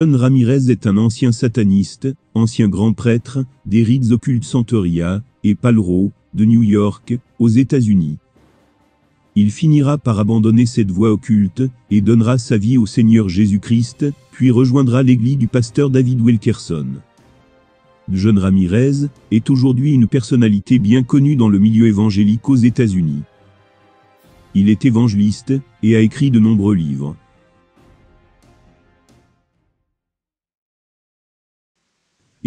John Ramirez est un ancien sataniste, ancien grand prêtre, des rites occultes Santeria et Palro, de New York, aux États-Unis. Il finira par abandonner cette voie occulte, et donnera sa vie au Seigneur Jésus-Christ, puis rejoindra l'église du pasteur David Wilkerson. John Ramirez est aujourd'hui une personnalité bien connue dans le milieu évangélique aux États-Unis. Il est évangéliste, et a écrit de nombreux livres.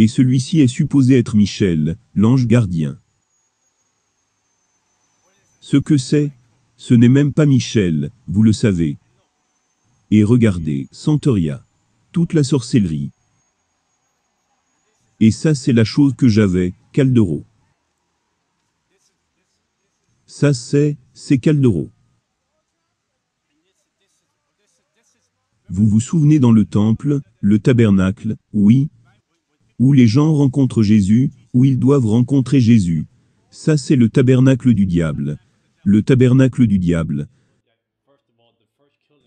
et celui-ci est supposé être Michel, l'ange gardien. Ce que c'est, ce n'est même pas Michel, vous le savez. Et regardez, Santoria. Toute la sorcellerie. Et ça c'est la chose que j'avais, Caldero. Ça c'est, c'est Caldero. Vous vous souvenez dans le temple, le tabernacle, oui, où les gens rencontrent Jésus, où ils doivent rencontrer Jésus. Ça c'est le tabernacle du diable. Le tabernacle du diable.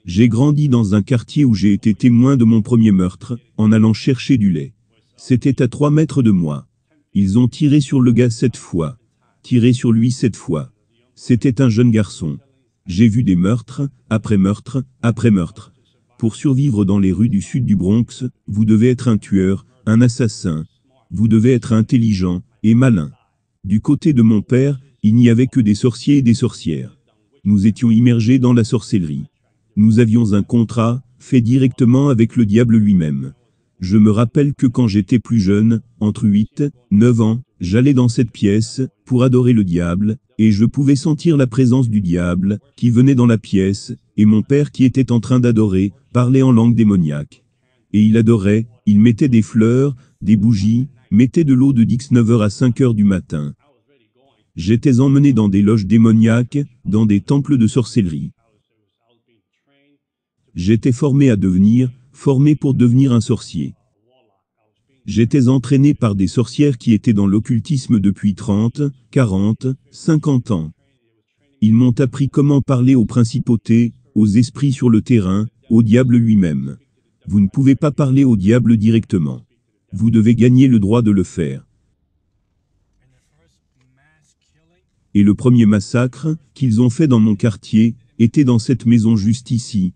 J'ai grandi dans un quartier où j'ai été témoin de mon premier meurtre, en allant chercher du lait. C'était à trois mètres de moi. Ils ont tiré sur le gars sept fois. Tiré sur lui sept fois. C'était un jeune garçon. J'ai vu des meurtres, après meurtre, après meurtre. Pour survivre dans les rues du sud du Bronx, vous devez être un tueur, un assassin. Vous devez être intelligent et malin. Du côté de mon père, il n'y avait que des sorciers et des sorcières. Nous étions immergés dans la sorcellerie. Nous avions un contrat, fait directement avec le diable lui-même. Je me rappelle que quand j'étais plus jeune, entre 8, 9 ans, j'allais dans cette pièce, pour adorer le diable, et je pouvais sentir la présence du diable, qui venait dans la pièce, et mon père qui était en train d'adorer, parlait en langue démoniaque et il adorait, il mettait des fleurs, des bougies, mettait de l'eau de 19h à 5h du matin. J'étais emmené dans des loges démoniaques, dans des temples de sorcellerie. J'étais formé à devenir, formé pour devenir un sorcier. J'étais entraîné par des sorcières qui étaient dans l'occultisme depuis 30, 40, 50 ans. Ils m'ont appris comment parler aux principautés, aux esprits sur le terrain, au diable lui-même. Vous ne pouvez pas parler au diable directement. Vous devez gagner le droit de le faire. Et le premier massacre qu'ils ont fait dans mon quartier était dans cette maison juste ici.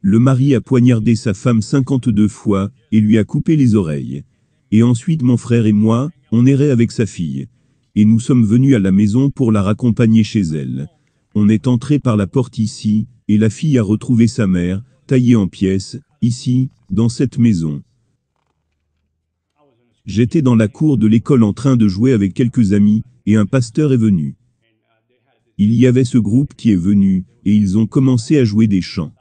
Le mari a poignardé sa femme 52 fois et lui a coupé les oreilles. Et ensuite mon frère et moi, on errait avec sa fille. Et nous sommes venus à la maison pour la raccompagner chez elle. On est entré par la porte ici, et la fille a retrouvé sa mère, taillé en pièces, ici, dans cette maison. J'étais dans la cour de l'école en train de jouer avec quelques amis, et un pasteur est venu. Il y avait ce groupe qui est venu, et ils ont commencé à jouer des chants.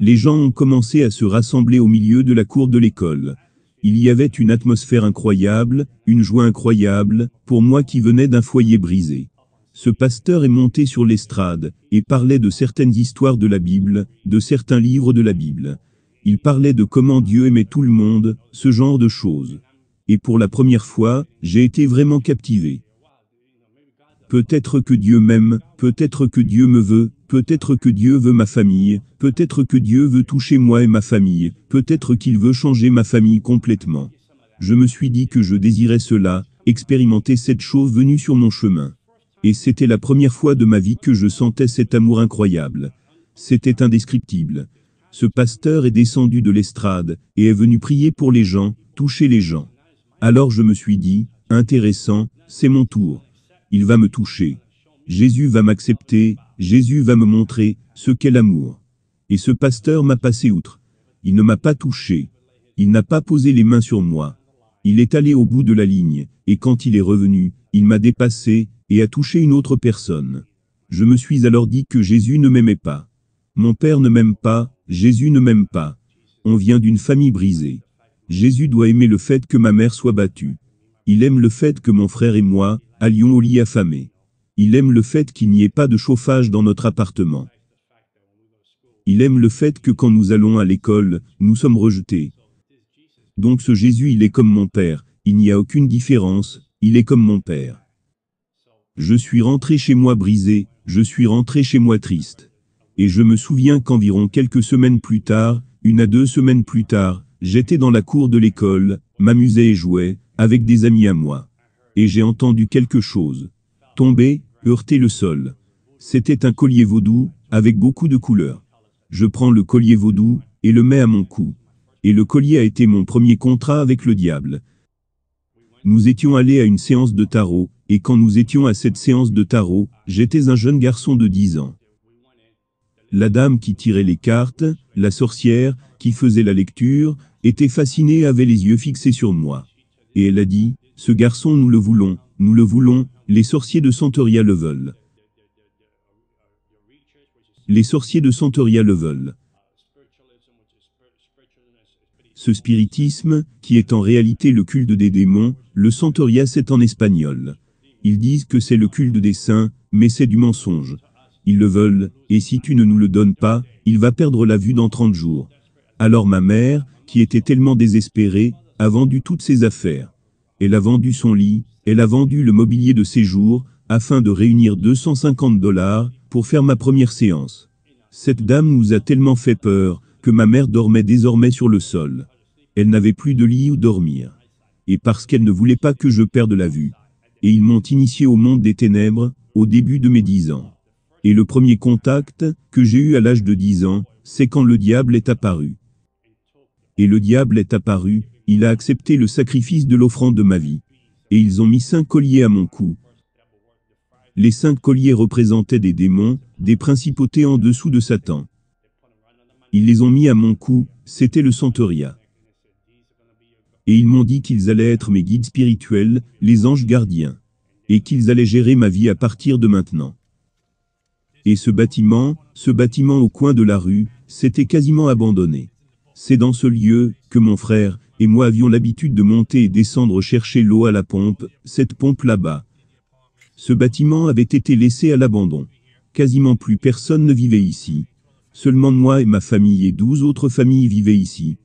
Les gens ont commencé à se rassembler au milieu de la cour de l'école. Il y avait une atmosphère incroyable, une joie incroyable, pour moi qui venais d'un foyer brisé. Ce pasteur est monté sur l'estrade, et parlait de certaines histoires de la Bible, de certains livres de la Bible. Il parlait de comment Dieu aimait tout le monde, ce genre de choses. Et pour la première fois, j'ai été vraiment captivé. Peut-être que Dieu m'aime, peut-être que Dieu me veut, peut-être que Dieu veut ma famille, peut-être que Dieu veut toucher moi et ma famille, peut-être qu'il veut changer ma famille complètement. Je me suis dit que je désirais cela, expérimenter cette chose venue sur mon chemin et c'était la première fois de ma vie que je sentais cet amour incroyable. C'était indescriptible. Ce pasteur est descendu de l'estrade, et est venu prier pour les gens, toucher les gens. Alors je me suis dit, intéressant, c'est mon tour. Il va me toucher. Jésus va m'accepter, Jésus va me montrer ce qu'est l'amour. Et ce pasteur m'a passé outre. Il ne m'a pas touché. Il n'a pas posé les mains sur moi. Il est allé au bout de la ligne, et quand il est revenu, il m'a dépassé, et a touché une autre personne. Je me suis alors dit que Jésus ne m'aimait pas. Mon Père ne m'aime pas, Jésus ne m'aime pas. On vient d'une famille brisée. Jésus doit aimer le fait que ma mère soit battue. Il aime le fait que mon frère et moi, allions au lit affamés. Il aime le fait qu'il n'y ait pas de chauffage dans notre appartement. Il aime le fait que quand nous allons à l'école, nous sommes rejetés. Donc ce Jésus, il est comme mon Père, il n'y a aucune différence, il est comme mon Père. Je suis rentré chez moi brisé, je suis rentré chez moi triste. Et je me souviens qu'environ quelques semaines plus tard, une à deux semaines plus tard, j'étais dans la cour de l'école, m'amusais et jouais, avec des amis à moi. Et j'ai entendu quelque chose. Tomber, heurter le sol. C'était un collier vaudou, avec beaucoup de couleurs. Je prends le collier vaudou, et le mets à mon cou et le collier a été mon premier contrat avec le diable. Nous étions allés à une séance de tarot, et quand nous étions à cette séance de tarot, j'étais un jeune garçon de 10 ans. La dame qui tirait les cartes, la sorcière, qui faisait la lecture, était fascinée et avait les yeux fixés sur moi. Et elle a dit, ce garçon nous le voulons, nous le voulons, les sorciers de Santoria le veulent. Les sorciers de Santoria le veulent. Ce spiritisme, qui est en réalité le culte des démons, le Santorias est en espagnol. Ils disent que c'est le culte des saints, mais c'est du mensonge. Ils le veulent, et si tu ne nous le donnes pas, il va perdre la vue dans 30 jours. Alors ma mère, qui était tellement désespérée, a vendu toutes ses affaires. Elle a vendu son lit, elle a vendu le mobilier de séjour, afin de réunir 250 dollars, pour faire ma première séance. Cette dame nous a tellement fait peur, que ma mère dormait désormais sur le sol. Elle n'avait plus de lit où dormir. Et parce qu'elle ne voulait pas que je perde la vue. Et ils m'ont initié au monde des ténèbres, au début de mes dix ans. Et le premier contact, que j'ai eu à l'âge de dix ans, c'est quand le diable est apparu. Et le diable est apparu, il a accepté le sacrifice de l'offrande de ma vie. Et ils ont mis cinq colliers à mon cou. Les cinq colliers représentaient des démons, des principautés en dessous de Satan. Ils les ont mis à mon cou, c'était le Santeria. Et ils m'ont dit qu'ils allaient être mes guides spirituels, les anges gardiens. Et qu'ils allaient gérer ma vie à partir de maintenant. Et ce bâtiment, ce bâtiment au coin de la rue, s'était quasiment abandonné. C'est dans ce lieu, que mon frère, et moi avions l'habitude de monter et descendre chercher l'eau à la pompe, cette pompe là-bas. Ce bâtiment avait été laissé à l'abandon. Quasiment plus personne ne vivait ici. Seulement moi et ma famille et douze autres familles vivaient ici.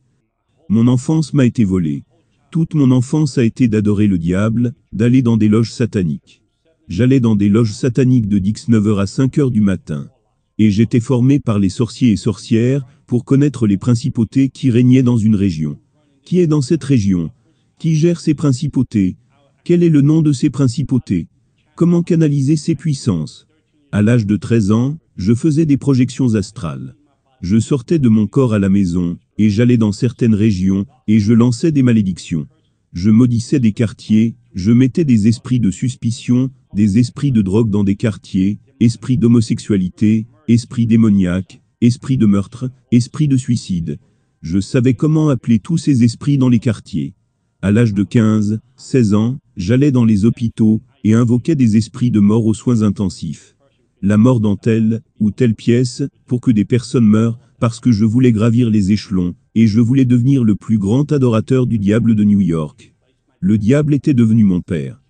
Mon enfance m'a été volée. Toute mon enfance a été d'adorer le diable, d'aller dans des loges sataniques. J'allais dans des loges sataniques de 19h à 5h du matin. Et j'étais formé par les sorciers et sorcières, pour connaître les principautés qui régnaient dans une région. Qui est dans cette région Qui gère ces principautés Quel est le nom de ces principautés Comment canaliser ces puissances À l'âge de 13 ans, je faisais des projections astrales. Je sortais de mon corps à la maison, et j'allais dans certaines régions, et je lançais des malédictions. Je maudissais des quartiers, je mettais des esprits de suspicion, des esprits de drogue dans des quartiers, esprits d'homosexualité, esprits démoniaques, esprits de meurtre, esprits de suicide. Je savais comment appeler tous ces esprits dans les quartiers. À l'âge de 15, 16 ans, j'allais dans les hôpitaux et invoquais des esprits de mort aux soins intensifs la mort dans telle ou telle pièce, pour que des personnes meurent, parce que je voulais gravir les échelons, et je voulais devenir le plus grand adorateur du diable de New York. Le diable était devenu mon père.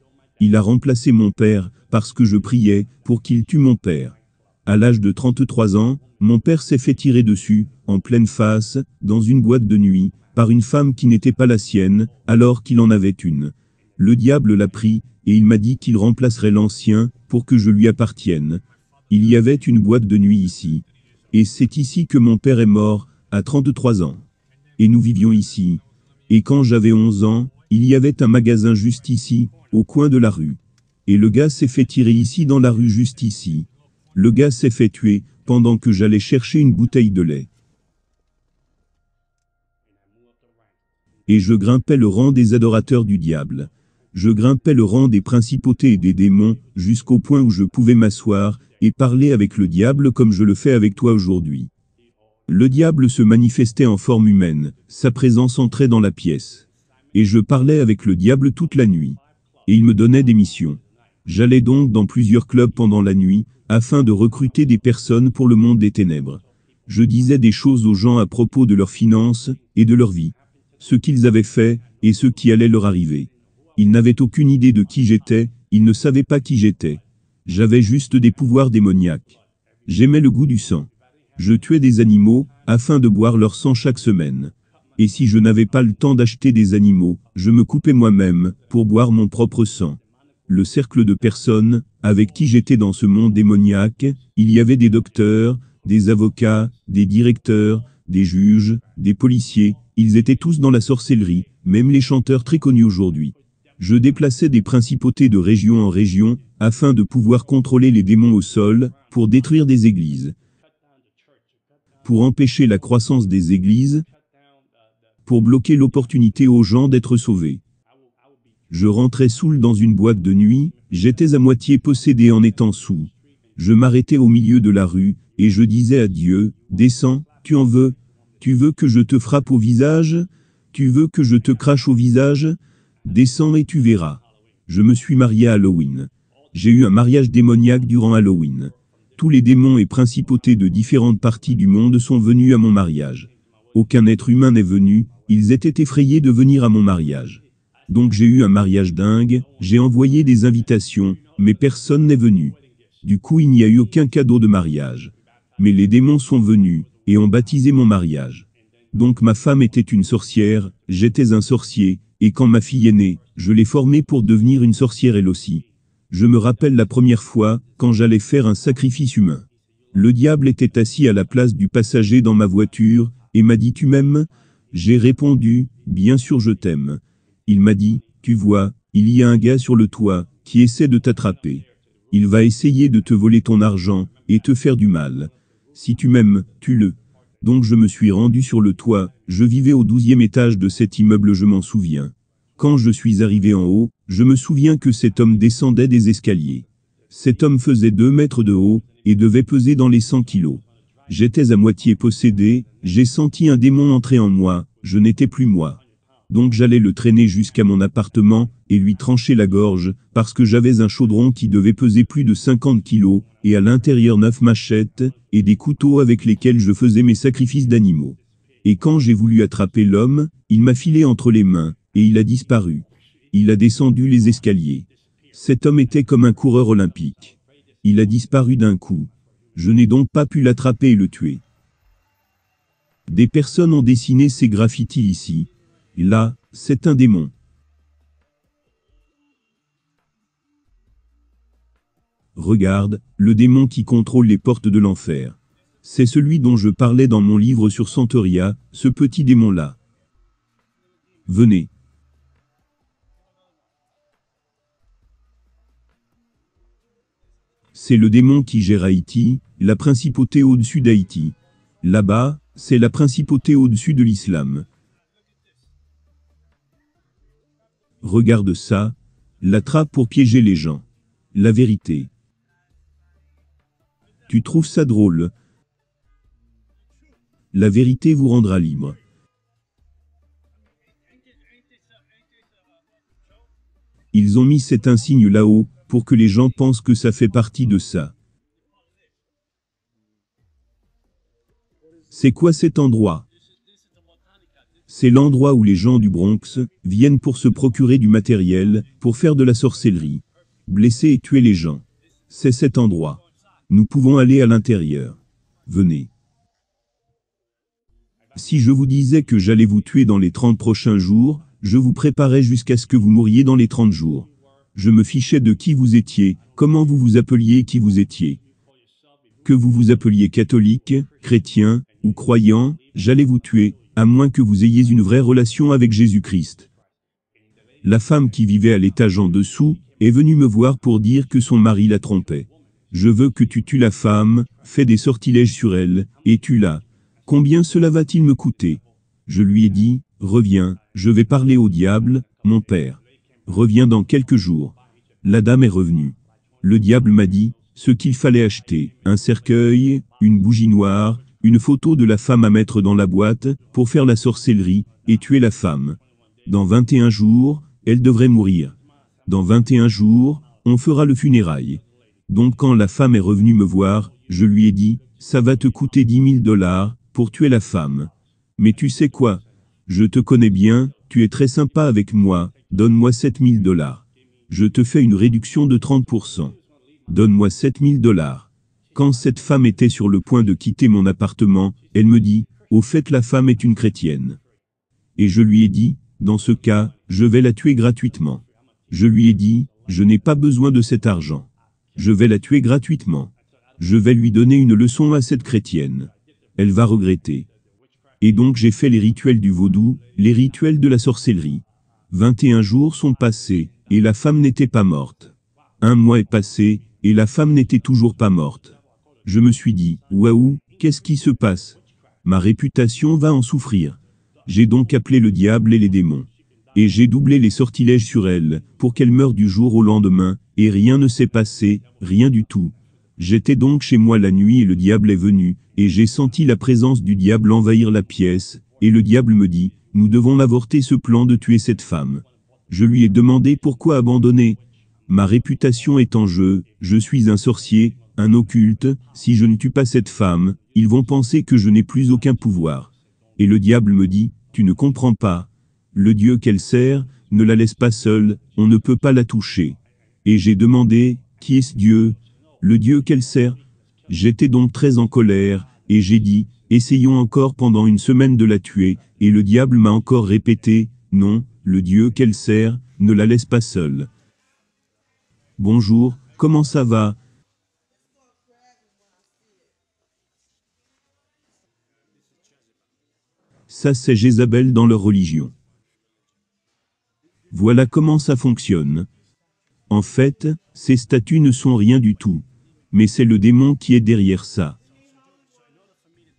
Il a remplacé mon père, parce que je priais, pour qu'il tue mon père. À l'âge de 33 ans, mon père s'est fait tirer dessus, en pleine face, dans une boîte de nuit, par une femme qui n'était pas la sienne, alors qu'il en avait une. Le diable l'a pris, et il m'a dit qu'il remplacerait l'ancien, pour que je lui appartienne. Il y avait une boîte de nuit ici. Et c'est ici que mon père est mort, à 33 ans. Et nous vivions ici. Et quand j'avais 11 ans, il y avait un magasin juste ici, au coin de la rue. Et le gars s'est fait tirer ici dans la rue juste ici. Le gars s'est fait tuer, pendant que j'allais chercher une bouteille de lait. Et je grimpais le rang des adorateurs du diable. Je grimpais le rang des principautés et des démons, jusqu'au point où je pouvais m'asseoir, et parler avec le diable comme je le fais avec toi aujourd'hui. Le diable se manifestait en forme humaine, sa présence entrait dans la pièce. Et je parlais avec le diable toute la nuit. Et il me donnait des missions. J'allais donc dans plusieurs clubs pendant la nuit, afin de recruter des personnes pour le monde des ténèbres. Je disais des choses aux gens à propos de leurs finances et de leur vie. Ce qu'ils avaient fait et ce qui allait leur arriver. Ils n'avaient aucune idée de qui j'étais, ils ne savaient pas qui j'étais. J'avais juste des pouvoirs démoniaques. J'aimais le goût du sang. Je tuais des animaux, afin de boire leur sang chaque semaine. Et si je n'avais pas le temps d'acheter des animaux, je me coupais moi-même, pour boire mon propre sang. Le cercle de personnes, avec qui j'étais dans ce monde démoniaque, il y avait des docteurs, des avocats, des directeurs, des juges, des policiers, ils étaient tous dans la sorcellerie, même les chanteurs très connus aujourd'hui. Je déplaçais des principautés de région en région, afin de pouvoir contrôler les démons au sol, pour détruire des églises, pour empêcher la croissance des églises, pour bloquer l'opportunité aux gens d'être sauvés. Je rentrais saoul dans une boîte de nuit, j'étais à moitié possédé en étant sous. Je m'arrêtais au milieu de la rue, et je disais à Dieu, descends, tu en veux, tu veux que je te frappe au visage, tu veux que je te crache au visage, descends et tu verras. Je me suis marié à Halloween. J'ai eu un mariage démoniaque durant Halloween. Tous les démons et principautés de différentes parties du monde sont venus à mon mariage. Aucun être humain n'est venu, ils étaient effrayés de venir à mon mariage. Donc j'ai eu un mariage dingue, j'ai envoyé des invitations, mais personne n'est venu. Du coup il n'y a eu aucun cadeau de mariage. Mais les démons sont venus, et ont baptisé mon mariage. Donc ma femme était une sorcière, j'étais un sorcier, et quand ma fille est née, je l'ai formée pour devenir une sorcière elle aussi. Je me rappelle la première fois, quand j'allais faire un sacrifice humain. Le diable était assis à la place du passager dans ma voiture, et m'a dit « Tu m'aimes ?» J'ai répondu « Bien sûr je t'aime ». Il m'a dit « Tu vois, il y a un gars sur le toit, qui essaie de t'attraper. Il va essayer de te voler ton argent, et te faire du mal. Si tu m'aimes, tu » Donc je me suis rendu sur le toit, je vivais au douzième étage de cet immeuble je m'en souviens. Quand je suis arrivé en haut, je me souviens que cet homme descendait des escaliers. Cet homme faisait deux mètres de haut, et devait peser dans les 100 kilos. J'étais à moitié possédé, j'ai senti un démon entrer en moi, je n'étais plus moi. Donc j'allais le traîner jusqu'à mon appartement, et lui trancher la gorge, parce que j'avais un chaudron qui devait peser plus de 50 kilos, et à l'intérieur neuf machettes, et des couteaux avec lesquels je faisais mes sacrifices d'animaux. Et quand j'ai voulu attraper l'homme, il m'a filé entre les mains, et il a disparu. Il a descendu les escaliers. Cet homme était comme un coureur olympique. Il a disparu d'un coup. Je n'ai donc pas pu l'attraper et le tuer. Des personnes ont dessiné ces graffitis ici. là, c'est un démon. Regarde, le démon qui contrôle les portes de l'enfer. C'est celui dont je parlais dans mon livre sur santoria ce petit démon-là. Venez. c'est le démon qui gère Haïti, la principauté au-dessus d'Haïti. Là-bas, c'est la principauté au-dessus de l'islam. Regarde ça, la trappe pour piéger les gens. La vérité. Tu trouves ça drôle La vérité vous rendra libre. Ils ont mis cet insigne là-haut, pour que les gens pensent que ça fait partie de ça. C'est quoi cet endroit C'est l'endroit où les gens du Bronx viennent pour se procurer du matériel, pour faire de la sorcellerie, blesser et tuer les gens. C'est cet endroit. Nous pouvons aller à l'intérieur. Venez. Si je vous disais que j'allais vous tuer dans les 30 prochains jours, je vous préparais jusqu'à ce que vous mouriez dans les 30 jours je me fichais de qui vous étiez, comment vous vous appeliez qui vous étiez. Que vous vous appeliez catholique, chrétien, ou croyant, j'allais vous tuer, à moins que vous ayez une vraie relation avec Jésus-Christ. La femme qui vivait à l'étage en dessous, est venue me voir pour dire que son mari la trompait. Je veux que tu tues la femme, fais des sortilèges sur elle, et tue-la. Combien cela va-t-il me coûter Je lui ai dit, reviens, je vais parler au diable, mon père. Reviens dans quelques jours. La dame est revenue. Le diable m'a dit, ce qu'il fallait acheter, un cercueil, une bougie noire, une photo de la femme à mettre dans la boîte, pour faire la sorcellerie, et tuer la femme. Dans 21 jours, elle devrait mourir. Dans 21 jours, on fera le funérail. Donc quand la femme est revenue me voir, je lui ai dit, ça va te coûter 10 000 dollars, pour tuer la femme. Mais tu sais quoi Je te connais bien, tu es très sympa avec moi, Donne-moi 7000 dollars. Je te fais une réduction de 30%. Donne-moi 7000 dollars. Quand cette femme était sur le point de quitter mon appartement, elle me dit, au fait la femme est une chrétienne. Et je lui ai dit, dans ce cas, je vais la tuer gratuitement. Je lui ai dit, je n'ai pas besoin de cet argent. Je vais la tuer gratuitement. Je vais lui donner une leçon à cette chrétienne. Elle va regretter. Et donc j'ai fait les rituels du vaudou, les rituels de la sorcellerie. 21 jours sont passés, et la femme n'était pas morte. Un mois est passé, et la femme n'était toujours pas morte. Je me suis dit, waouh, qu'est-ce qui se passe Ma réputation va en souffrir. J'ai donc appelé le diable et les démons. Et j'ai doublé les sortilèges sur elle, pour qu'elle meure du jour au lendemain, et rien ne s'est passé, rien du tout. J'étais donc chez moi la nuit et le diable est venu, et j'ai senti la présence du diable envahir la pièce, et le diable me dit, nous devons avorter ce plan de tuer cette femme. Je lui ai demandé pourquoi abandonner. Ma réputation est en jeu, je suis un sorcier, un occulte, si je ne tue pas cette femme, ils vont penser que je n'ai plus aucun pouvoir. Et le diable me dit, tu ne comprends pas. Le Dieu qu'elle sert, ne la laisse pas seule, on ne peut pas la toucher. Et j'ai demandé, qui est ce Dieu Le Dieu qu'elle sert J'étais donc très en colère, et j'ai dit, Essayons encore pendant une semaine de la tuer, et le diable m'a encore répété, non, le Dieu qu'elle sert, ne la laisse pas seule. Bonjour, comment ça va Ça c'est Jézabel dans leur religion. Voilà comment ça fonctionne. En fait, ces statues ne sont rien du tout. Mais c'est le démon qui est derrière ça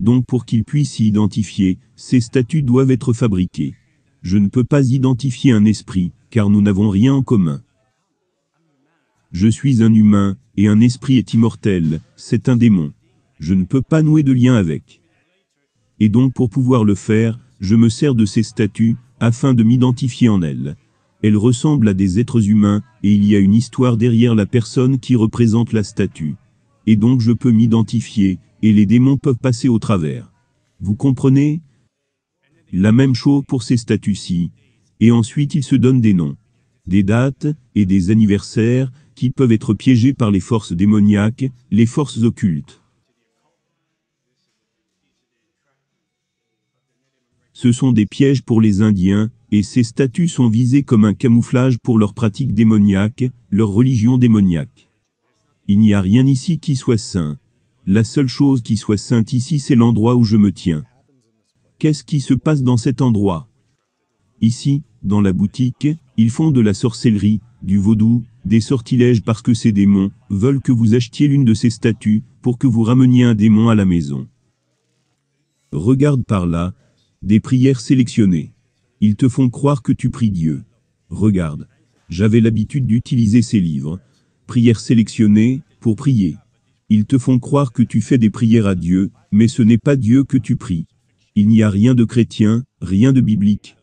donc pour qu'ils puissent s'y identifier, ces statues doivent être fabriquées. Je ne peux pas identifier un esprit, car nous n'avons rien en commun. Je suis un humain, et un esprit est immortel, c'est un démon. Je ne peux pas nouer de lien avec. Et donc pour pouvoir le faire, je me sers de ces statues, afin de m'identifier en elles. Elles ressemblent à des êtres humains, et il y a une histoire derrière la personne qui représente la statue et donc je peux m'identifier, et les démons peuvent passer au travers. Vous comprenez La même chose pour ces statues-ci. Et ensuite ils se donnent des noms, des dates, et des anniversaires, qui peuvent être piégés par les forces démoniaques, les forces occultes. Ce sont des pièges pour les Indiens, et ces statues sont visées comme un camouflage pour leurs pratique démoniaque, leur religion démoniaque. Il n'y a rien ici qui soit saint. La seule chose qui soit sainte ici, c'est l'endroit où je me tiens. Qu'est-ce qui se passe dans cet endroit Ici, dans la boutique, ils font de la sorcellerie, du vaudou, des sortilèges parce que ces démons veulent que vous achetiez l'une de ces statues pour que vous rameniez un démon à la maison. Regarde par là, des prières sélectionnées. Ils te font croire que tu pries Dieu. Regarde, j'avais l'habitude d'utiliser ces livres, Prière sélectionnées, pour prier. Ils te font croire que tu fais des prières à Dieu, mais ce n'est pas Dieu que tu pries. Il n'y a rien de chrétien, rien de biblique.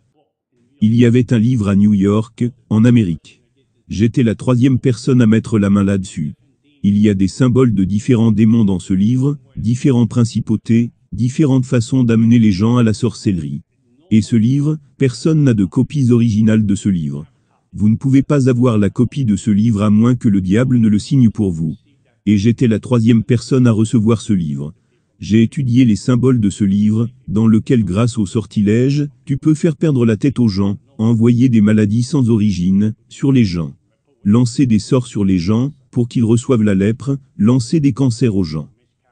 Il y avait un livre à New York, en Amérique. J'étais la troisième personne à mettre la main là-dessus. Il y a des symboles de différents démons dans ce livre, différentes principautés, différentes façons d'amener les gens à la sorcellerie. Et ce livre, personne n'a de copies originales de ce livre. Vous ne pouvez pas avoir la copie de ce livre à moins que le diable ne le signe pour vous. Et j'étais la troisième personne à recevoir ce livre. J'ai étudié les symboles de ce livre, dans lequel grâce au sortilège, tu peux faire perdre la tête aux gens, envoyer des maladies sans origine, sur les gens. Lancer des sorts sur les gens, pour qu'ils reçoivent la lèpre, lancer des cancers aux gens.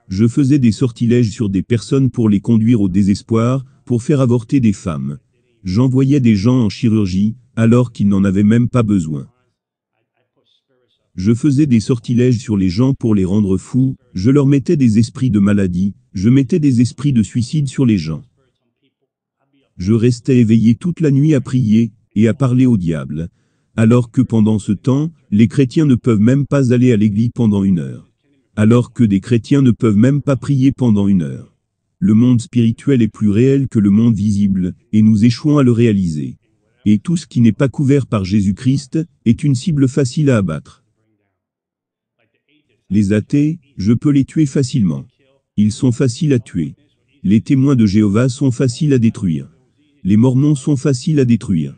Je faisais des sortilèges sur des personnes pour les conduire au désespoir, pour faire avorter des femmes. J'envoyais des gens en chirurgie, alors qu'ils n'en avaient même pas besoin. Je faisais des sortilèges sur les gens pour les rendre fous, je leur mettais des esprits de maladie, je mettais des esprits de suicide sur les gens. Je restais éveillé toute la nuit à prier, et à parler au diable, alors que pendant ce temps, les chrétiens ne peuvent même pas aller à l'église pendant une heure, alors que des chrétiens ne peuvent même pas prier pendant une heure. Le monde spirituel est plus réel que le monde visible, et nous échouons à le réaliser et tout ce qui n'est pas couvert par Jésus-Christ, est une cible facile à abattre. Les athées, je peux les tuer facilement. Ils sont faciles à tuer. Les témoins de Jéhovah sont faciles à détruire. Les mormons sont faciles à détruire.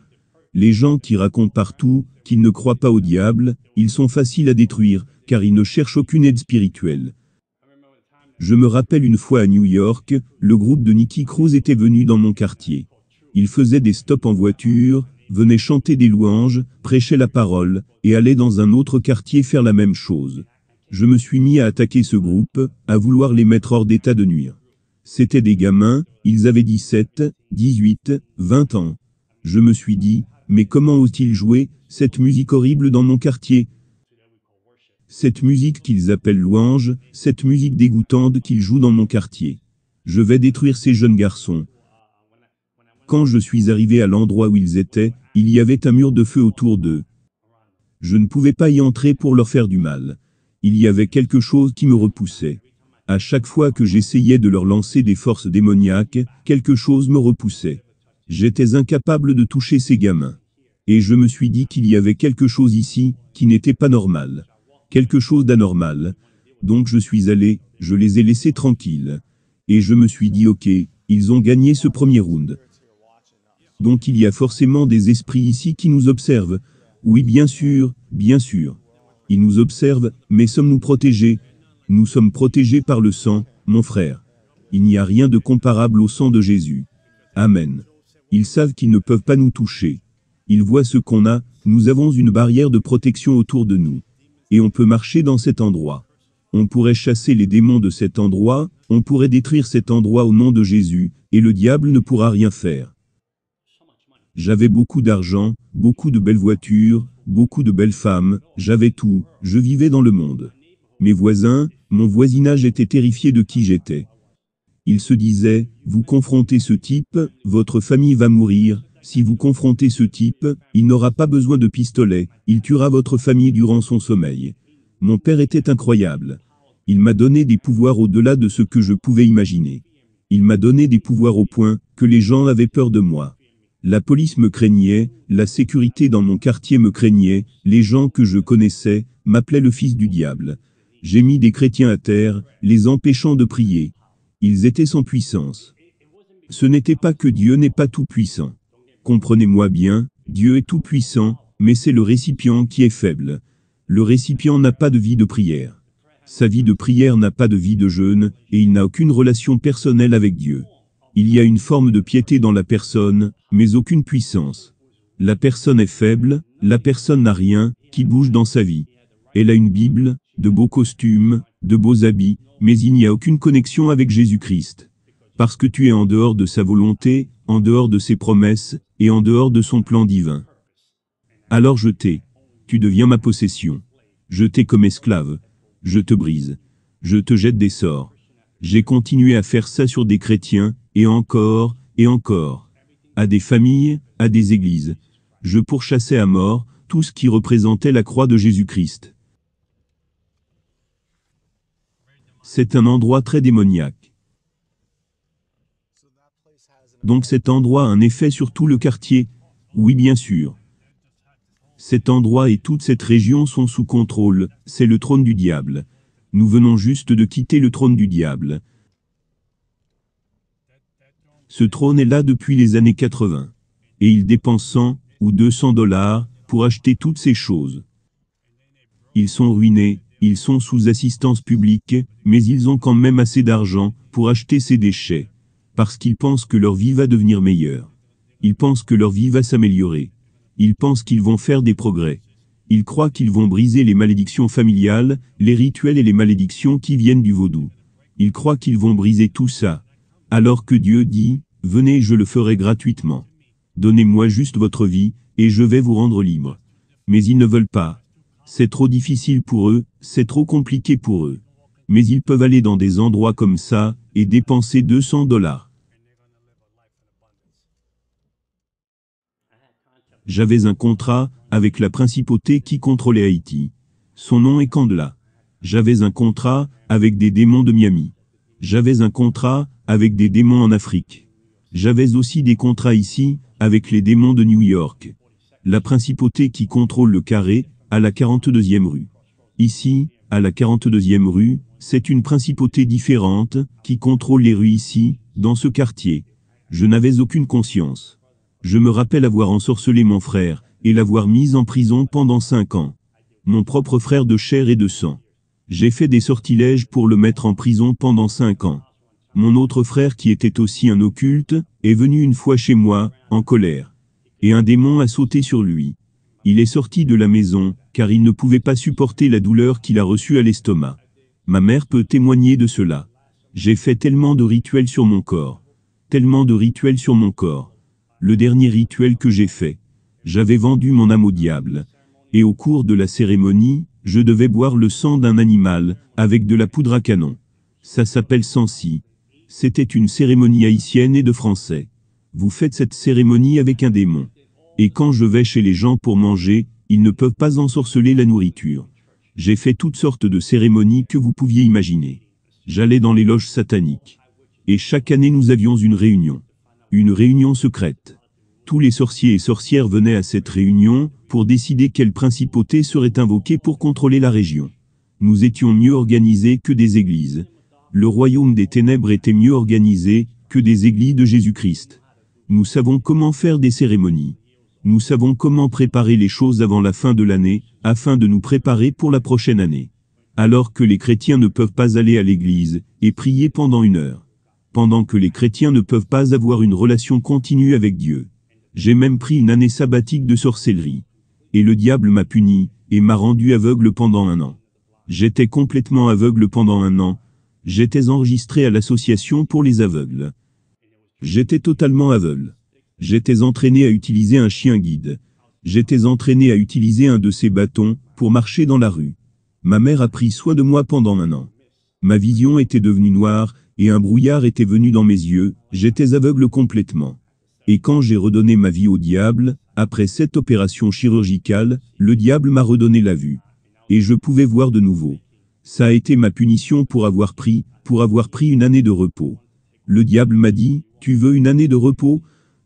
Les gens qui racontent partout qu'ils ne croient pas au diable, ils sont faciles à détruire, car ils ne cherchent aucune aide spirituelle. Je me rappelle une fois à New York, le groupe de Nicky Cruz était venu dans mon quartier. Ils faisaient des stops en voiture, venaient chanter des louanges, prêchaient la parole, et allaient dans un autre quartier faire la même chose. Je me suis mis à attaquer ce groupe, à vouloir les mettre hors d'état de nuire. C'étaient des gamins, ils avaient 17, 18, 20 ans. Je me suis dit, mais comment osent-ils jouer cette musique horrible dans mon quartier Cette musique qu'ils appellent louange, cette musique dégoûtante qu'ils jouent dans mon quartier. Je vais détruire ces jeunes garçons, quand je suis arrivé à l'endroit où ils étaient, il y avait un mur de feu autour d'eux. Je ne pouvais pas y entrer pour leur faire du mal. Il y avait quelque chose qui me repoussait. À chaque fois que j'essayais de leur lancer des forces démoniaques, quelque chose me repoussait. J'étais incapable de toucher ces gamins. Et je me suis dit qu'il y avait quelque chose ici, qui n'était pas normal. Quelque chose d'anormal. Donc je suis allé, je les ai laissés tranquilles. Et je me suis dit ok, ils ont gagné ce premier round donc il y a forcément des esprits ici qui nous observent. Oui bien sûr, bien sûr. Ils nous observent, mais sommes-nous protégés Nous sommes protégés par le sang, mon frère. Il n'y a rien de comparable au sang de Jésus. Amen. Ils savent qu'ils ne peuvent pas nous toucher. Ils voient ce qu'on a, nous avons une barrière de protection autour de nous. Et on peut marcher dans cet endroit. On pourrait chasser les démons de cet endroit, on pourrait détruire cet endroit au nom de Jésus, et le diable ne pourra rien faire. J'avais beaucoup d'argent, beaucoup de belles voitures, beaucoup de belles femmes, j'avais tout, je vivais dans le monde. Mes voisins, mon voisinage était terrifié de qui j'étais. Ils se disaient, vous confrontez ce type, votre famille va mourir, si vous confrontez ce type, il n'aura pas besoin de pistolet, il tuera votre famille durant son sommeil. Mon père était incroyable. Il m'a donné des pouvoirs au-delà de ce que je pouvais imaginer. Il m'a donné des pouvoirs au point que les gens avaient peur de moi. La police me craignait, la sécurité dans mon quartier me craignait, les gens que je connaissais m'appelaient le fils du diable. J'ai mis des chrétiens à terre, les empêchant de prier. Ils étaient sans puissance. Ce n'était pas que Dieu n'est pas tout-puissant. Comprenez-moi bien, Dieu est tout-puissant, mais c'est le récipient qui est faible. Le récipient n'a pas de vie de prière. Sa vie de prière n'a pas de vie de jeûne, et il n'a aucune relation personnelle avec Dieu. Il y a une forme de piété dans la personne, mais aucune puissance. La personne est faible, la personne n'a rien, qui bouge dans sa vie. Elle a une Bible, de beaux costumes, de beaux habits, mais il n'y a aucune connexion avec Jésus-Christ. Parce que tu es en dehors de sa volonté, en dehors de ses promesses, et en dehors de son plan divin. Alors je t'ai. Tu deviens ma possession. Je t'ai comme esclave. Je te brise. Je te jette des sorts. J'ai continué à faire ça sur des chrétiens, et encore, et encore. À des familles, à des églises. Je pourchassais à mort tout ce qui représentait la croix de Jésus-Christ. C'est un endroit très démoniaque. Donc cet endroit a un effet sur tout le quartier Oui bien sûr. Cet endroit et toute cette région sont sous contrôle, c'est le trône du diable. Nous venons juste de quitter le trône du diable. Ce trône est là depuis les années 80. Et ils dépensent 100 ou 200 dollars pour acheter toutes ces choses. Ils sont ruinés, ils sont sous assistance publique, mais ils ont quand même assez d'argent pour acheter ces déchets. Parce qu'ils pensent que leur vie va devenir meilleure. Ils pensent que leur vie va s'améliorer. Ils pensent qu'ils vont faire des progrès. Ils croient qu'ils vont briser les malédictions familiales, les rituels et les malédictions qui viennent du vaudou. Ils croient qu'ils vont briser tout ça. Alors que Dieu dit, venez je le ferai gratuitement. Donnez-moi juste votre vie, et je vais vous rendre libre. Mais ils ne veulent pas. C'est trop difficile pour eux, c'est trop compliqué pour eux. Mais ils peuvent aller dans des endroits comme ça, et dépenser 200 dollars. J'avais un contrat, avec la principauté qui contrôlait Haïti. Son nom est Candela. J'avais un contrat, avec des démons de Miami. J'avais un contrat, avec des démons en Afrique. J'avais aussi des contrats ici, avec les démons de New York. La principauté qui contrôle le carré, à la 42e rue. Ici, à la 42e rue, c'est une principauté différente, qui contrôle les rues ici, dans ce quartier. Je n'avais aucune conscience. Je me rappelle avoir ensorcelé mon frère, et l'avoir mis en prison pendant cinq ans. Mon propre frère de chair et de sang. J'ai fait des sortilèges pour le mettre en prison pendant cinq ans. Mon autre frère qui était aussi un occulte, est venu une fois chez moi, en colère. Et un démon a sauté sur lui. Il est sorti de la maison, car il ne pouvait pas supporter la douleur qu'il a reçue à l'estomac. Ma mère peut témoigner de cela. J'ai fait tellement de rituels sur mon corps. Tellement de rituels sur mon corps. Le dernier rituel que j'ai fait. J'avais vendu mon âme au diable. Et au cours de la cérémonie, je devais boire le sang d'un animal, avec de la poudre à canon. Ça s'appelle Sansi. C'était une cérémonie haïtienne et de français. Vous faites cette cérémonie avec un démon. Et quand je vais chez les gens pour manger, ils ne peuvent pas ensorceler la nourriture. J'ai fait toutes sortes de cérémonies que vous pouviez imaginer. J'allais dans les loges sataniques. Et chaque année nous avions une réunion. Une réunion secrète. Tous les sorciers et sorcières venaient à cette réunion pour décider quelle principauté serait invoquée pour contrôler la région. Nous étions mieux organisés que des églises. Le royaume des ténèbres était mieux organisé que des églises de Jésus-Christ. Nous savons comment faire des cérémonies. Nous savons comment préparer les choses avant la fin de l'année, afin de nous préparer pour la prochaine année. Alors que les chrétiens ne peuvent pas aller à l'église et prier pendant une heure pendant que les chrétiens ne peuvent pas avoir une relation continue avec Dieu. J'ai même pris une année sabbatique de sorcellerie. Et le diable m'a puni, et m'a rendu aveugle pendant un an. J'étais complètement aveugle pendant un an. J'étais enregistré à l'association pour les aveugles. J'étais totalement aveugle. J'étais entraîné à utiliser un chien guide. J'étais entraîné à utiliser un de ces bâtons, pour marcher dans la rue. Ma mère a pris soin de moi pendant un an. Ma vision était devenue noire, et un brouillard était venu dans mes yeux, j'étais aveugle complètement. Et quand j'ai redonné ma vie au diable, après cette opération chirurgicale, le diable m'a redonné la vue. Et je pouvais voir de nouveau. Ça a été ma punition pour avoir pris, pour avoir pris une année de repos. Le diable m'a dit, tu veux une année de repos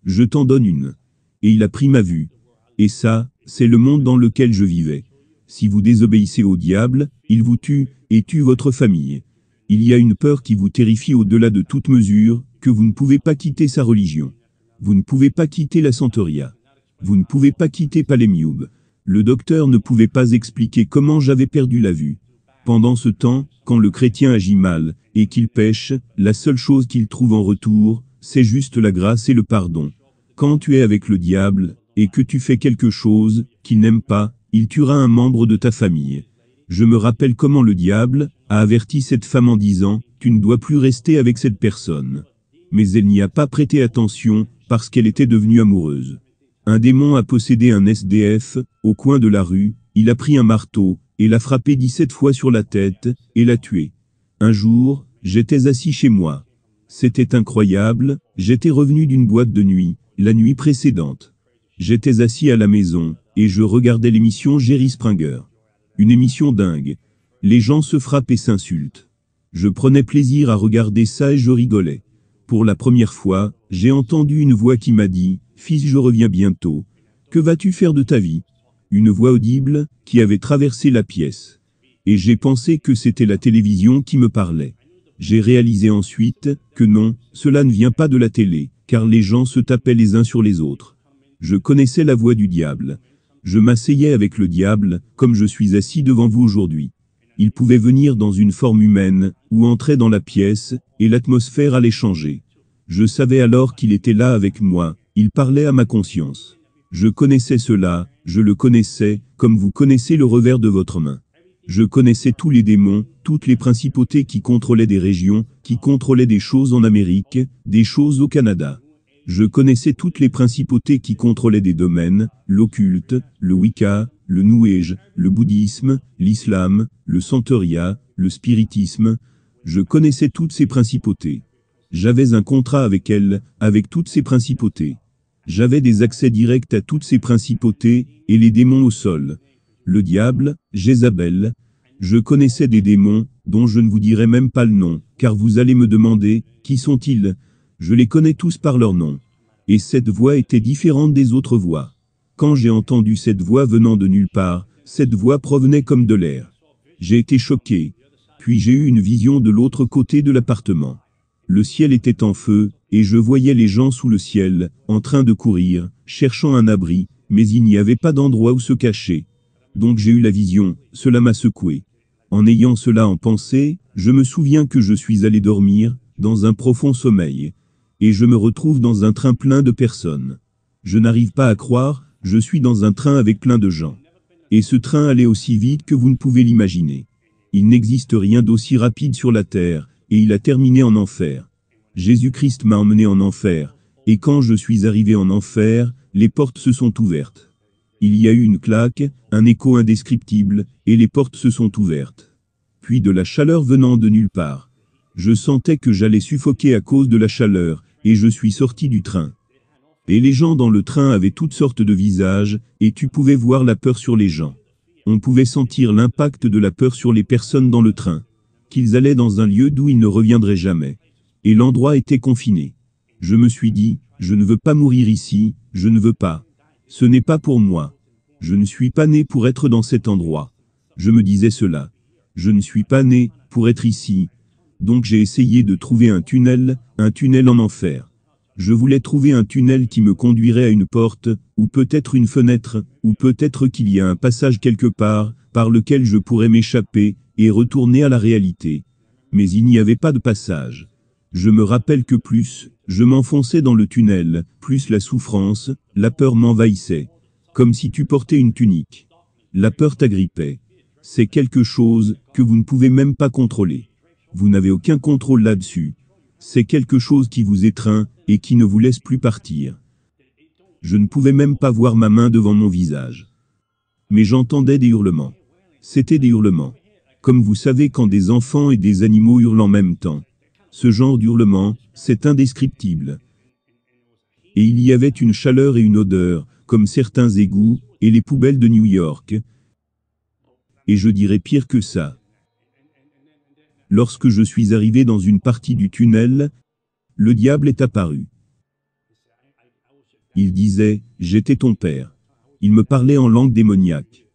Je t'en donne une. Et il a pris ma vue. Et ça, c'est le monde dans lequel je vivais. Si vous désobéissez au diable, il vous tue, et tue votre famille. Il y a une peur qui vous terrifie au-delà de toute mesure, que vous ne pouvez pas quitter sa religion. Vous ne pouvez pas quitter la Santoria. Vous ne pouvez pas quitter Palémioube. Le docteur ne pouvait pas expliquer comment j'avais perdu la vue. Pendant ce temps, quand le chrétien agit mal, et qu'il pêche, la seule chose qu'il trouve en retour, c'est juste la grâce et le pardon. Quand tu es avec le diable, et que tu fais quelque chose, qu'il n'aime pas, il tuera un membre de ta famille. Je me rappelle comment le diable, a averti cette femme en disant, tu ne dois plus rester avec cette personne. Mais elle n'y a pas prêté attention, parce qu'elle était devenue amoureuse. Un démon a possédé un SDF, au coin de la rue, il a pris un marteau, et l'a frappé 17 fois sur la tête, et l'a tué. Un jour, j'étais assis chez moi. C'était incroyable, j'étais revenu d'une boîte de nuit, la nuit précédente. J'étais assis à la maison, et je regardais l'émission Jerry Springer. Une émission dingue. Les gens se frappent et s'insultent. Je prenais plaisir à regarder ça et je rigolais. Pour la première fois, j'ai entendu une voix qui m'a dit, Fils je reviens bientôt, que vas-tu faire de ta vie Une voix audible, qui avait traversé la pièce. Et j'ai pensé que c'était la télévision qui me parlait. J'ai réalisé ensuite, que non, cela ne vient pas de la télé, car les gens se tapaient les uns sur les autres. Je connaissais la voix du diable. Je m'asseyais avec le diable, comme je suis assis devant vous aujourd'hui. Il pouvait venir dans une forme humaine, ou entrer dans la pièce, et l'atmosphère allait changer. Je savais alors qu'il était là avec moi, il parlait à ma conscience. Je connaissais cela, je le connaissais, comme vous connaissez le revers de votre main. Je connaissais tous les démons, toutes les principautés qui contrôlaient des régions, qui contrôlaient des choses en Amérique, des choses au Canada. Je connaissais toutes les principautés qui contrôlaient des domaines, l'occulte, le Wicca, le nouége, le bouddhisme, l'islam, le centuria, le spiritisme. Je connaissais toutes ces principautés. J'avais un contrat avec elle, avec toutes ses principautés. J'avais des accès directs à toutes ses principautés, et les démons au sol. Le diable, Jézabel. Je connaissais des démons, dont je ne vous dirai même pas le nom, car vous allez me demander, qui sont-ils Je les connais tous par leur nom. Et cette voix était différente des autres voix. Quand j'ai entendu cette voix venant de nulle part, cette voix provenait comme de l'air. J'ai été choqué. Puis j'ai eu une vision de l'autre côté de l'appartement. Le ciel était en feu, et je voyais les gens sous le ciel, en train de courir, cherchant un abri, mais il n'y avait pas d'endroit où se cacher. Donc j'ai eu la vision, cela m'a secoué. En ayant cela en pensée, je me souviens que je suis allé dormir, dans un profond sommeil. Et je me retrouve dans un train plein de personnes. Je n'arrive pas à croire, je suis dans un train avec plein de gens. Et ce train allait aussi vite que vous ne pouvez l'imaginer. Il n'existe rien d'aussi rapide sur la Terre, et il a terminé en enfer. Jésus-Christ m'a emmené en enfer, et quand je suis arrivé en enfer, les portes se sont ouvertes. Il y a eu une claque, un écho indescriptible, et les portes se sont ouvertes. Puis de la chaleur venant de nulle part. Je sentais que j'allais suffoquer à cause de la chaleur, et je suis sorti du train. Et les gens dans le train avaient toutes sortes de visages, et tu pouvais voir la peur sur les gens. On pouvait sentir l'impact de la peur sur les personnes dans le train qu'ils allaient dans un lieu d'où ils ne reviendraient jamais. Et l'endroit était confiné. Je me suis dit, je ne veux pas mourir ici, je ne veux pas. Ce n'est pas pour moi. Je ne suis pas né pour être dans cet endroit. Je me disais cela. Je ne suis pas né pour être ici. Donc j'ai essayé de trouver un tunnel, un tunnel en enfer. Je voulais trouver un tunnel qui me conduirait à une porte, ou peut-être une fenêtre, ou peut-être qu'il y a un passage quelque part, par lequel je pourrais m'échapper, et retourner à la réalité. Mais il n'y avait pas de passage. Je me rappelle que plus, je m'enfonçais dans le tunnel, plus la souffrance, la peur m'envahissait. Comme si tu portais une tunique. La peur t'agrippait. C'est quelque chose que vous ne pouvez même pas contrôler. Vous n'avez aucun contrôle là-dessus. C'est quelque chose qui vous étreint et qui ne vous laisse plus partir. Je ne pouvais même pas voir ma main devant mon visage. Mais j'entendais des hurlements. C'était des hurlements comme vous savez quand des enfants et des animaux hurlent en même temps. Ce genre d'hurlement, c'est indescriptible. Et il y avait une chaleur et une odeur, comme certains égouts, et les poubelles de New York. Et je dirais pire que ça. Lorsque je suis arrivé dans une partie du tunnel, le diable est apparu. Il disait, j'étais ton père. Il me parlait en langue démoniaque.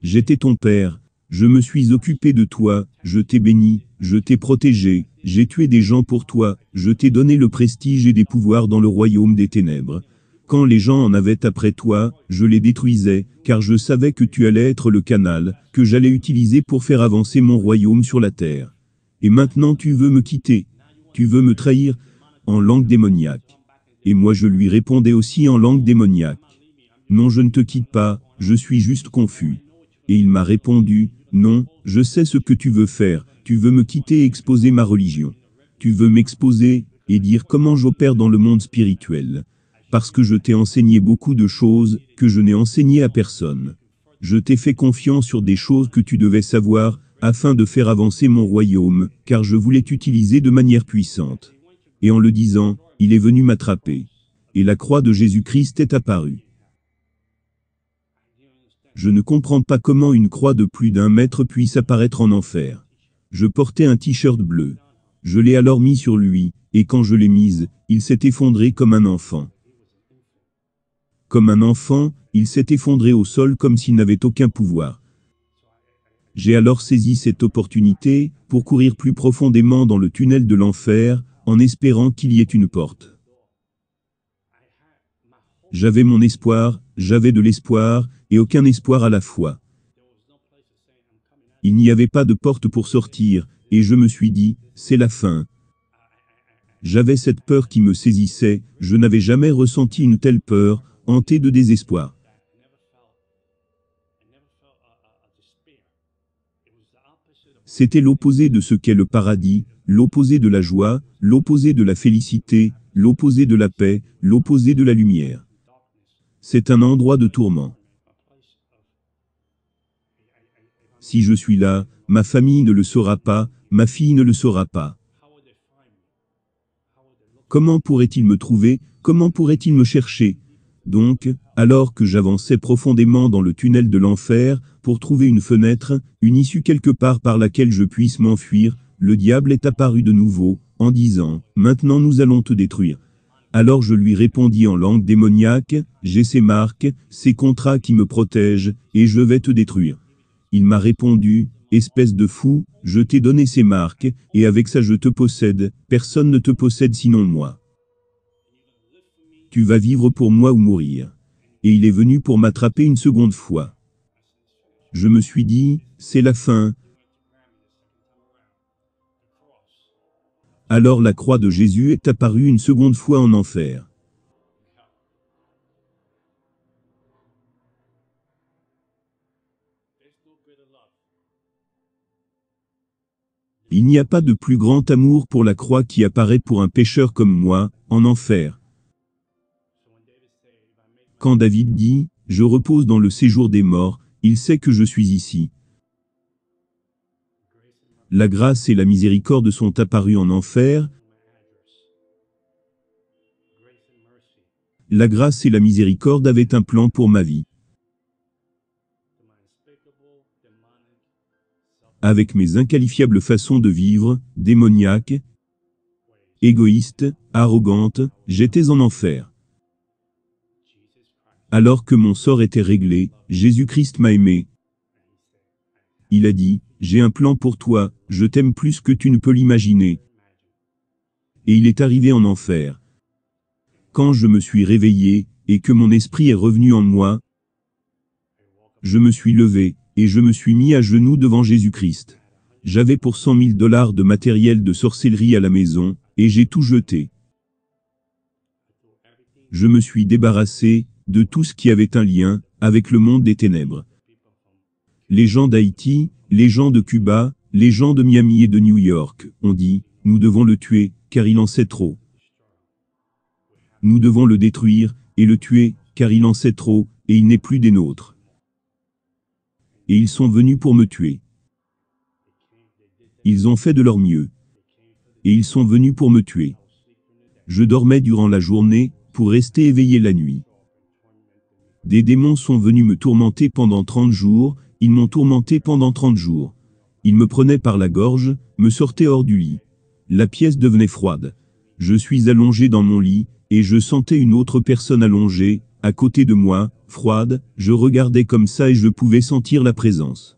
J'étais ton père, je me suis occupé de toi, je t'ai béni, je t'ai protégé, j'ai tué des gens pour toi, je t'ai donné le prestige et des pouvoirs dans le royaume des ténèbres. Quand les gens en avaient après toi, je les détruisais, car je savais que tu allais être le canal, que j'allais utiliser pour faire avancer mon royaume sur la terre. Et maintenant tu veux me quitter, tu veux me trahir, en langue démoniaque. Et moi je lui répondais aussi en langue démoniaque. Non je ne te quitte pas, je suis juste confus. Et il m'a répondu, non, je sais ce que tu veux faire, tu veux me quitter et exposer ma religion. Tu veux m'exposer, et dire comment j'opère dans le monde spirituel. Parce que je t'ai enseigné beaucoup de choses, que je n'ai enseignées à personne. Je t'ai fait confiance sur des choses que tu devais savoir, afin de faire avancer mon royaume, car je voulais t'utiliser de manière puissante. Et en le disant, il est venu m'attraper. Et la croix de Jésus-Christ est apparue. Je ne comprends pas comment une croix de plus d'un mètre puisse apparaître en enfer. Je portais un t-shirt bleu. Je l'ai alors mis sur lui, et quand je l'ai mise, il s'est effondré comme un enfant. Comme un enfant, il s'est effondré au sol comme s'il n'avait aucun pouvoir. J'ai alors saisi cette opportunité pour courir plus profondément dans le tunnel de l'enfer, en espérant qu'il y ait une porte. J'avais mon espoir, j'avais de l'espoir, et aucun espoir à la fois. Il n'y avait pas de porte pour sortir, et je me suis dit, c'est la fin. J'avais cette peur qui me saisissait, je n'avais jamais ressenti une telle peur, hantée de désespoir. C'était l'opposé de ce qu'est le paradis, l'opposé de la joie, l'opposé de la félicité, l'opposé de la paix, l'opposé de la lumière. C'est un endroit de tourment. Si je suis là, ma famille ne le saura pas, ma fille ne le saura pas. Comment pourrait-il me trouver, comment pourrait-il me chercher Donc, alors que j'avançais profondément dans le tunnel de l'enfer, pour trouver une fenêtre, une issue quelque part par laquelle je puisse m'enfuir, le diable est apparu de nouveau, en disant, Maintenant nous allons te détruire. Alors je lui répondis en langue démoniaque, j'ai ces marques, ces contrats qui me protègent, et je vais te détruire. Il m'a répondu, espèce de fou, je t'ai donné ces marques, et avec ça je te possède, personne ne te possède sinon moi. Tu vas vivre pour moi ou mourir. Et il est venu pour m'attraper une seconde fois. Je me suis dit, c'est la fin, Alors la croix de Jésus est apparue une seconde fois en enfer. Il n'y a pas de plus grand amour pour la croix qui apparaît pour un pécheur comme moi, en enfer. Quand David dit, je repose dans le séjour des morts, il sait que je suis ici la grâce et la miséricorde sont apparues en enfer. La grâce et la miséricorde avaient un plan pour ma vie. Avec mes inqualifiables façons de vivre, démoniaques, égoïstes, arrogantes, j'étais en enfer. Alors que mon sort était réglé, Jésus-Christ m'a aimé. Il a dit, j'ai un plan pour toi, je t'aime plus que tu ne peux l'imaginer. Et il est arrivé en enfer. Quand je me suis réveillé, et que mon esprit est revenu en moi, je me suis levé, et je me suis mis à genoux devant Jésus-Christ. J'avais pour cent mille dollars de matériel de sorcellerie à la maison, et j'ai tout jeté. Je me suis débarrassé de tout ce qui avait un lien avec le monde des ténèbres. Les gens d'Haïti, les gens de Cuba, les gens de Miami et de New York ont dit, nous devons le tuer, car il en sait trop. Nous devons le détruire, et le tuer, car il en sait trop, et il n'est plus des nôtres. Et ils sont venus pour me tuer. Ils ont fait de leur mieux. Et ils sont venus pour me tuer. Je dormais durant la journée, pour rester éveillé la nuit. Des démons sont venus me tourmenter pendant 30 jours, ils m'ont tourmenté pendant 30 jours. Il me prenait par la gorge, me sortait hors du lit. La pièce devenait froide. Je suis allongé dans mon lit, et je sentais une autre personne allongée, à côté de moi, froide, je regardais comme ça et je pouvais sentir la présence.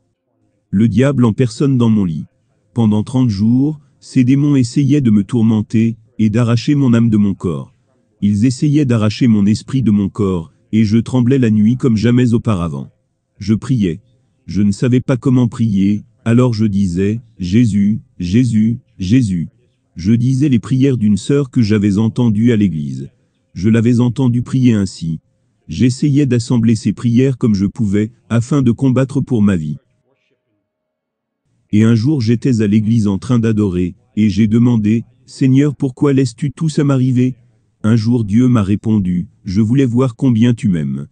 Le diable en personne dans mon lit. Pendant trente jours, ces démons essayaient de me tourmenter, et d'arracher mon âme de mon corps. Ils essayaient d'arracher mon esprit de mon corps, et je tremblais la nuit comme jamais auparavant. Je priais. Je ne savais pas comment prier, alors je disais, Jésus, Jésus, Jésus. Je disais les prières d'une sœur que j'avais entendue à l'église. Je l'avais entendue prier ainsi. J'essayais d'assembler ces prières comme je pouvais, afin de combattre pour ma vie. Et un jour j'étais à l'église en train d'adorer, et j'ai demandé, Seigneur pourquoi laisses-tu tout ça m'arriver Un jour Dieu m'a répondu, je voulais voir combien tu m'aimes.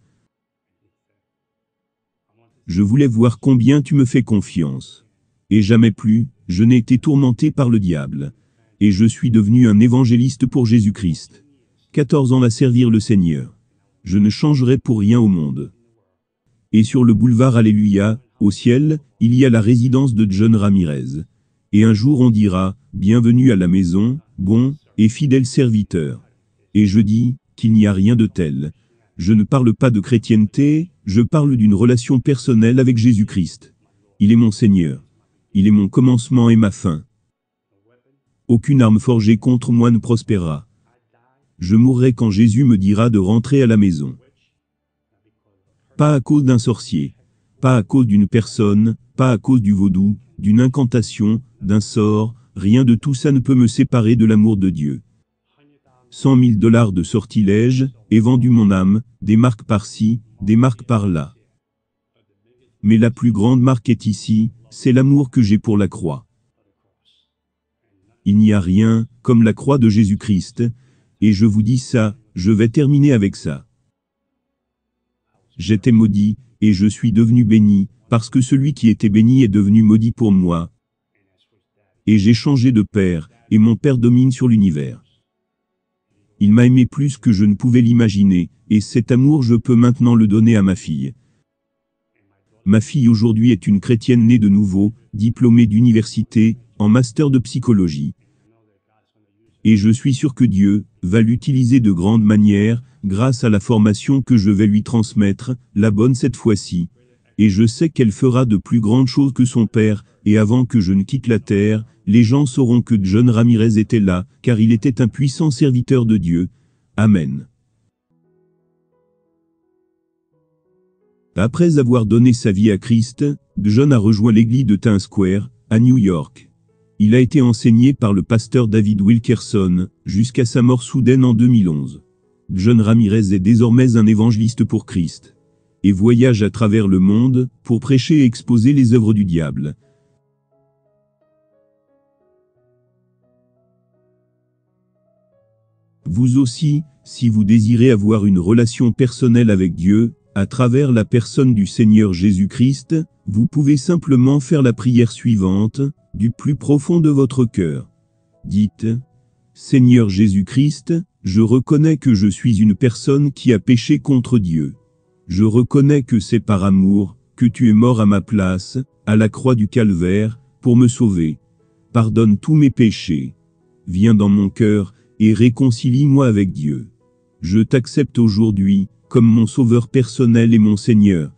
Je voulais voir combien tu me fais confiance. Et jamais plus, je n'ai été tourmenté par le diable. Et je suis devenu un évangéliste pour Jésus-Christ. 14 ans à servir le Seigneur. Je ne changerai pour rien au monde. Et sur le boulevard Alléluia, au ciel, il y a la résidence de John Ramirez. Et un jour on dira, bienvenue à la maison, bon, et fidèle serviteur. Et je dis, qu'il n'y a rien de tel. Je ne parle pas de chrétienté, je parle d'une relation personnelle avec Jésus-Christ. Il est mon Seigneur. Il est mon commencement et ma fin. Aucune arme forgée contre moi ne prospérera. Je mourrai quand Jésus me dira de rentrer à la maison. Pas à cause d'un sorcier, pas à cause d'une personne, pas à cause du vaudou, d'une incantation, d'un sort, rien de tout ça ne peut me séparer de l'amour de Dieu. Cent mille dollars de sortilèges, et vendu mon âme, des marques par-ci, des marques par-là. Mais la plus grande marque est ici, c'est l'amour que j'ai pour la croix. Il n'y a rien, comme la croix de Jésus-Christ, et je vous dis ça, je vais terminer avec ça. J'étais maudit, et je suis devenu béni, parce que celui qui était béni est devenu maudit pour moi. Et j'ai changé de père, et mon père domine sur l'univers. Il m'a aimé plus que je ne pouvais l'imaginer, et cet amour je peux maintenant le donner à ma fille. Ma fille aujourd'hui est une chrétienne née de nouveau, diplômée d'université, en master de psychologie. Et je suis sûr que Dieu va l'utiliser de grandes manières, grâce à la formation que je vais lui transmettre, la bonne cette fois-ci. Et je sais qu'elle fera de plus grandes choses que son père, et avant que je ne quitte la terre, les gens sauront que John Ramirez était là, car il était un puissant serviteur de Dieu. Amen. Après avoir donné sa vie à Christ, John a rejoint l'église de Times Square, à New York. Il a été enseigné par le pasteur David Wilkerson, jusqu'à sa mort soudaine en 2011. John Ramirez est désormais un évangéliste pour Christ. Et voyage à travers le monde, pour prêcher et exposer les œuvres du diable. Vous aussi, si vous désirez avoir une relation personnelle avec Dieu, à travers la personne du Seigneur Jésus-Christ, vous pouvez simplement faire la prière suivante, du plus profond de votre cœur. Dites, Seigneur Jésus-Christ, je reconnais que je suis une personne qui a péché contre Dieu. Je reconnais que c'est par amour, que tu es mort à ma place, à la croix du calvaire, pour me sauver. Pardonne tous mes péchés. Viens dans mon cœur, et réconcilie-moi avec Dieu. Je t'accepte aujourd'hui, comme mon sauveur personnel et mon Seigneur.